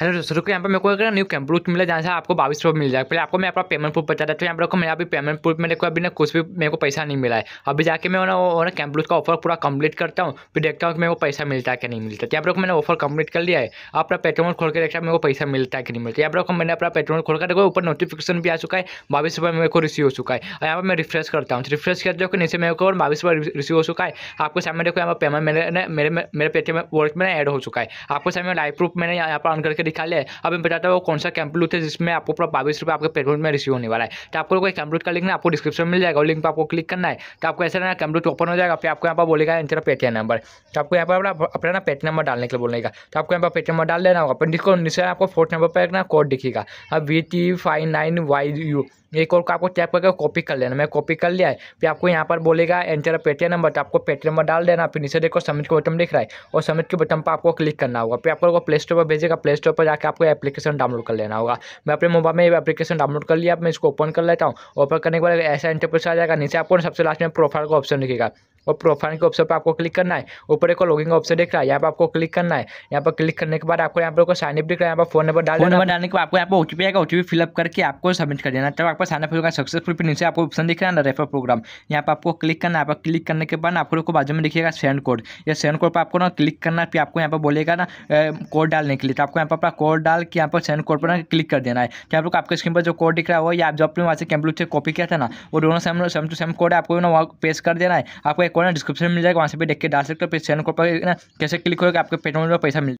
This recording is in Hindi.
हेलो दोस्तों रुको यहाँ पर मेरे को एक न्यू कैंप प्रूफ मिला जहाँ से आपको बाईस रुपये मिल जाएगा पहले आपको मैं अपना पेमेंट प्रूफ बता देता हूँ यहाँ पर मेरा अभी पेमेंट प्रूफ में देखो अभी ना कुछ भी मेरे को पैसा नहीं मिला है अभी जाके मैं उन्होंने कैंप प्रूफ का ऑफर पूरा कंप्लीट करता हूँ फिर देखता हूँ कि मेरे को पैसा मिलता है कि नहीं मिलता तो यहाँ पर मैंने ऑफर कंप्लीट कर लिया है अपना पेट्रोल खोल के देखा मेरे को पैसा मिलता है कि नहीं मिलता यहाँ पर मैंने अपना पेट्रोल खोल कर देखो ऊपर नोटिफिकेशन भी आ चुका है बाईस रुपये मेरे को रिसीव हो चुका है और यहाँ पर मैं रिफ्रेश करता हूँ रिफ्रेश कर देखो नीचे मेरे को और बाईस रुपये रिसीव हो चुका है आपको सामने देखो यहाँ पर पेमेंट मेरे मेरे मेरे पेटीएम वॉलेट में ऐड हो चुका है आपको सामने लाइव प्रूफ मैंने यहाँ पर ऑन करके निकाले अब मैं बताता हूँ कौन सा कैंपलूट है जिसमें आपको पूरा बाईस रुपये आपके पेमेंट में रिसीव होने वाला है तो आपको कोई कैंपलूट का लिंक ना आपको डिस्क्रिप्शन मिल जाएगा और लिंक पर आपको क्लिक करना है तो आपको ऐसा ना कैंपलूट ओपन हो जाएगा फिर आपको यहाँ पर बोलेगा तरह पेटीएम नंबर तो आपको यहाँ पर अपना ना पेटी नंबर डालने के लिए बोलेगा तो आपको यहाँ पर पेटी नंबर डाल देना होगा पर जिसको नीचे आपको फोर्थ नंबर पर एक ना कोड दिखेगा अब V T five nine Y U एक और को आपको टैप करके कॉपी कर लेना मैं कॉपी कर लिया है फिर आपको यहाँ पर बोलेगा एंटर पेटीएम नंबर तो आपको पेटीएम नंबर डाल देना फिर नीचे देखो सबमिट के बटन दिख रहा है और सबमिट के बटन पर आपको क्लिक करना होगा फिर आपको प्ले स्टोर पर भेजेगा प्ले स्टोर पर जाकर आपको एप्लीकेशन डाउनलोड कर लेना होगा मैं अपने मोबाइल में ये एप्लीकेशन डाउनलोड कर लिया मैं इसको ओपन कर लेता हूँ ओपन करने के बाद ऐसा इंटरप्रेस आ जाएगा नीचे आपको सबसे लास्ट में प्रोफाइल का ऑप्शन दिखेगा और प्रोफाइल के ऑप्शन पर आपको क्लिक करना है ऊपर एक लॉगिंग ऑप्शन दिख रहा है यहाँ पर आपको क्लिक करना है यहाँ पर क्लिक करने के बाद आपको यहाँ पर साइन अप दिख रहा है यहाँ पर फोन नंबर डाल फोन नंबर डालने के बाद आपको यहाँ पर ओटीपी आएगा ओटीपी फिलअप करके आपको सबमिट कर देना तब आपका साइन होगा सक्सेसफुल फिर नीचे आपको ऑप्शन दिख रहा है ना रेफर प्रोग्राम यहाँ पर आपको क्लिक करना है क्लिक करने के बाद आपको बाजू में दिखेगा सेंड कोड या सेंड कोड पर आपको ना क्लिक करना फिर आपको यहाँ पर बोलेगा ना कोड डालने के लिए तो आपको यहाँ पर अपना कोड डाल के यहाँ पर सेंड कोड पर ना क्लिक कर देना है तो आप लोग आपके स्क्रीन पर जो कोड दिख रहा है वो या आप जो अपने वहाँ से कंप्यूटर से कॉपी किया था ना वो दोनों same same to same code आपको ना वहाँ पेश कर देना है आपको एक कोड ना डिस्क्रिप्शन मिल जाएगा वहाँ से भी देख के डाल सकते हो फिर चैनल को कैसे क्लिक होगा आपके पेटीएम पर पैसा मिल